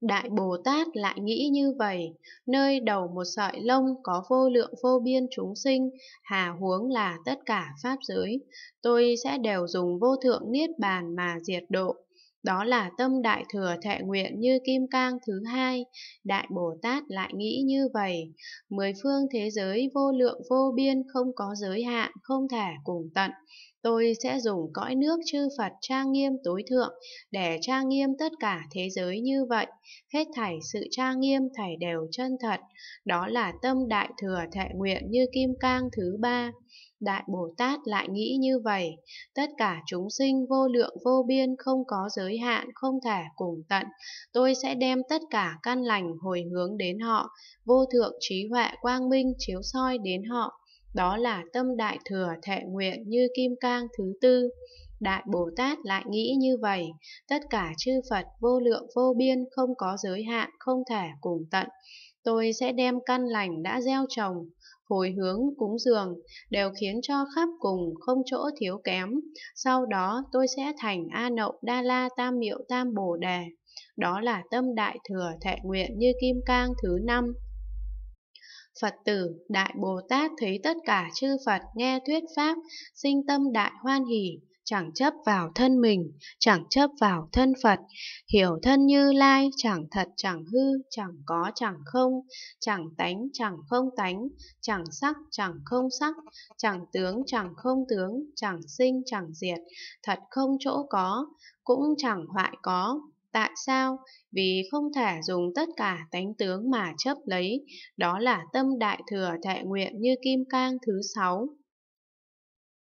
Đại Bồ Tát lại nghĩ như vậy, nơi đầu một sợi lông có vô lượng vô biên chúng sinh, hà huống là tất cả Pháp giới, tôi sẽ đều dùng vô thượng niết bàn mà diệt độ. Đó là tâm đại thừa thệ nguyện như kim cang thứ hai, Đại Bồ Tát lại nghĩ như vậy, mười phương thế giới vô lượng vô biên không có giới hạn, không thể cùng tận, Tôi sẽ dùng cõi nước chư Phật trang nghiêm tối thượng để trang nghiêm tất cả thế giới như vậy, hết thảy sự trang nghiêm thảy đều chân thật, đó là tâm đại thừa thệ nguyện như kim cang thứ ba. Đại Bồ Tát lại nghĩ như vậy, tất cả chúng sinh vô lượng vô biên không có giới hạn, không thể cùng tận, tôi sẽ đem tất cả căn lành hồi hướng đến họ, vô thượng trí huệ quang minh chiếu soi đến họ đó là tâm đại thừa thệ nguyện như kim cang thứ tư. Đại Bồ Tát lại nghĩ như vậy, tất cả chư Phật vô lượng vô biên không có giới hạn, không thể cùng tận. Tôi sẽ đem căn lành đã gieo trồng, hồi hướng cúng dường đều khiến cho khắp cùng không chỗ thiếu kém. Sau đó tôi sẽ thành A Nậu Đa La Tam Miệu Tam Bồ Đề. Đó là tâm đại thừa thệ nguyện như kim cang thứ năm. Phật tử, Đại Bồ Tát thấy tất cả chư Phật nghe thuyết Pháp, sinh tâm đại hoan hỷ, chẳng chấp vào thân mình, chẳng chấp vào thân Phật, hiểu thân như lai, chẳng thật chẳng hư, chẳng có chẳng không, chẳng tánh chẳng không tánh, chẳng sắc chẳng không sắc, chẳng tướng chẳng không tướng, chẳng sinh chẳng diệt, thật không chỗ có, cũng chẳng hoại có, Tại sao? Vì không thể dùng tất cả tánh tướng mà chấp lấy, đó là tâm đại thừa thệ nguyện như kim cang thứ sáu.